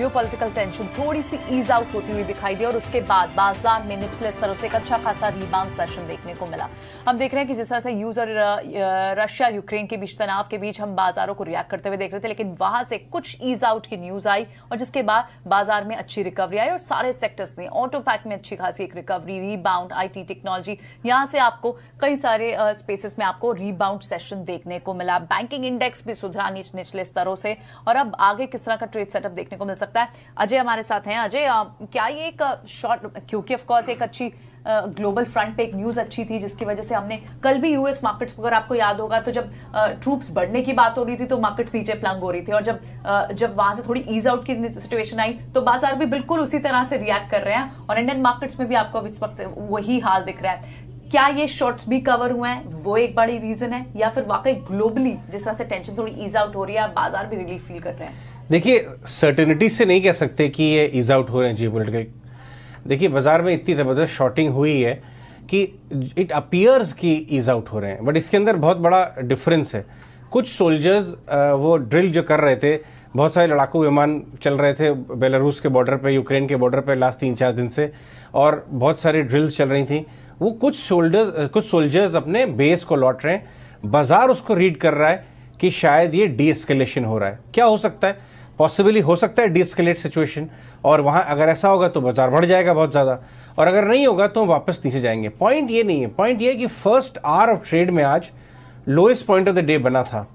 geopolitical tension थोड़ी सी ease out होती हुई दिखाई दी और उसके बाद बाजार में निचले स्तरों से एक अच्छा खासा रिबाउंड सेशन देखने को मिला हम देख रहे हैं कि जिस तरह से यूज और रशिया यूक्रेन के बीच तनाव के बीच हम बाजारों को रिएक्ट करते हुए देख रहे थे लेकिन वहां से कुछ ईज आउट की न्यूज आई और जिसके बाद बाजार में अच्छी रिकवरी आई और सारे सेक्टर्स ने ऑटो पैक में अच्छी खासी एक रिकवरी रीबाउंड आईटी टेक्नोलॉजी यहां से आपको कई सारे स्पेसेस में आपको रीबाउंड सेशन देखने को मिला बैंकिंग इंडेक्स भी सुधरा निचले स्तरों से और अब आगे किस तरह का ट्रेड सेटअप देखने को मिल सकता सकता है अजय हमारे साथ हैं अजय क्या ये एक शॉर्ट क्योंकि ऑफकोर्स एक अच्छी ग्लोबल फ्रंट पे एक न्यूज़ अच्छी थी जिसकी वजह से हमने कल भी यूएस मार्केट्स अगर आपको याद होगा तो जब ट्रूप्स बढ़ने की बात हो रही थी तो मार्केट्स नीचे प्लंग हो रही थी और जब जब वहां से थोड़ी ईज आउट की सिचुएशन आई तो बाजार भी बिल्कुल उसी तरह से रिएक्ट कर रहे हैं और इंडियन मार्केट्स में भी आपको अब इस वक्त वही हाल दिख रहा है क्या ये शॉर्ट्स भी कवर हुए हैं वो एक बड़ी रीज़न है या फिर वाकई ग्लोबली जिस तरह से टेंशन थोड़ी ईज आउट हो रही है बाजार भी रिलीफ फील कर रहे हैं देखिए सर्टेनिटी से नहीं कह सकते कि ये ईज आउट हो रहे हैं जी पोलिटिकल देखिए बाजार में इतनी ज़बरदस्त शॉर्टिंग हुई है कि इट अपीयर्स कि ईज आउट हो रहे हैं बट इसके अंदर बहुत बड़ा डिफरेंस है कुछ सोल्जर्स वो ड्रिल जो कर रहे थे बहुत सारे लड़ाकू विमान चल रहे थे बेलारूस के बॉर्डर पे यूक्रेन के बॉर्डर पे लास्ट तीन चार दिन से और बहुत सारी ड्रिल्स चल रही थी वो कुछ शोल्डर कुछ सोल्जर्स अपने बेस को लौट रहे हैं बाजार उसको रीड कर रहा है कि शायद ये डीएस्केलेशन हो रहा है क्या हो सकता है पॉसिबली हो सकता है डीएस्केलेट सिचुएशन और वहाँ अगर ऐसा होगा तो बाजार बढ़ जाएगा बहुत ज़्यादा और अगर नहीं होगा तो वापस नीचे जाएंगे पॉइंट ये नहीं है पॉइंट ये है कि फर्स्ट आर ऑफ ट्रेड में आज lowest point of the day बना था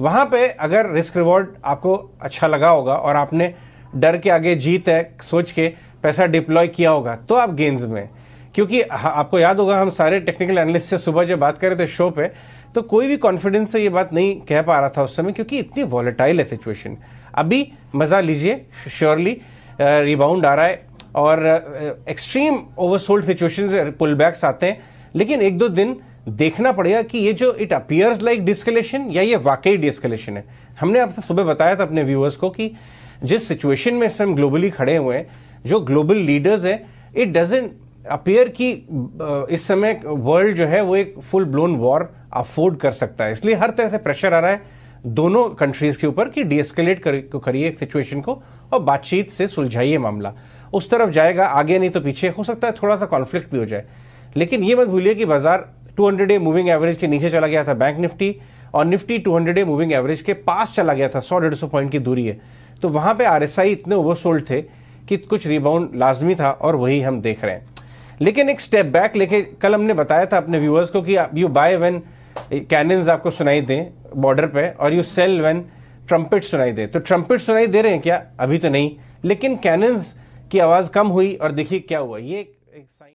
वहाँ पे अगर रिस्क रिवॉर्ड आपको अच्छा लगा होगा और आपने डर के आगे जीत है सोच के पैसा डिप्लॉय किया होगा तो आप गेंस में क्योंकि आपको याद होगा हम सारे टेक्निकल एनालिस्ट से सुबह जब बात कर रहे थे शो पे तो कोई भी कॉन्फिडेंस से ये बात नहीं कह पा रहा था उस समय क्योंकि इतनी वॉलेटाइल है सिचुएशन अभी मज़ा लीजिए श्योरली रिबाउंड आ रहा है और extreme oversold situation pull backs आते हैं लेकिन एक दो दिन देखना पड़ेगा कि ये जो इट अपियर्स लाइक डिस्कलेशन या ये वाकई डिस्कलेशन है हमने आपसे सुबह बताया था अपने व्यूअर्स को कि जिस सिचुएशन में इस हम ग्लोबली खड़े हुए हैं जो ग्लोबल लीडर्स हैं इट डजेंट अपेयर कि uh, इस समय वर्ल्ड जो है वो एक फुल ब्लोन वॉर अफोर्ड कर सकता है इसलिए हर तरह से प्रेशर आ रहा है दोनों कंट्रीज के ऊपर कि डीएस्केलेट करिए सिचुएशन को और बातचीत से सुलझाइए मामला उस तरफ जाएगा आगे नहीं तो पीछे हो सकता है थोड़ा सा कॉन्फ्लिक्ट भी हो जाए लेकिन ये मत भूलिए कि बाजार 200 डे मूविंग एवरेज के नीचे चला गया था बैंक निफ्टी और निफ्टी 200 डे मूविंग एवरेज के पास चला गया था सौ डेढ़ सौ पॉइंट की दूरी है तो वहां पे आरएसआई इतने ओवरसोल्ड थे कि कुछ रिबाउंड लाजमी था और वही हम देख रहे हैं लेकिन एक स्टेप बैक लेके कल हमने बताया था अपने व्यूअर्स को कि यू बाय व्हेन कैनन्स आपको सुनाई दें बॉर्डर पे और यू सेल व्हेन ट्रम्पेट सुनाई दे तो ट्रम्पिट सुनाई दे रहे हैं क्या अभी तो नहीं लेकिन कैनन्स की आवाज़ कम हुई और देखिए क्या हुआ ये एक साइन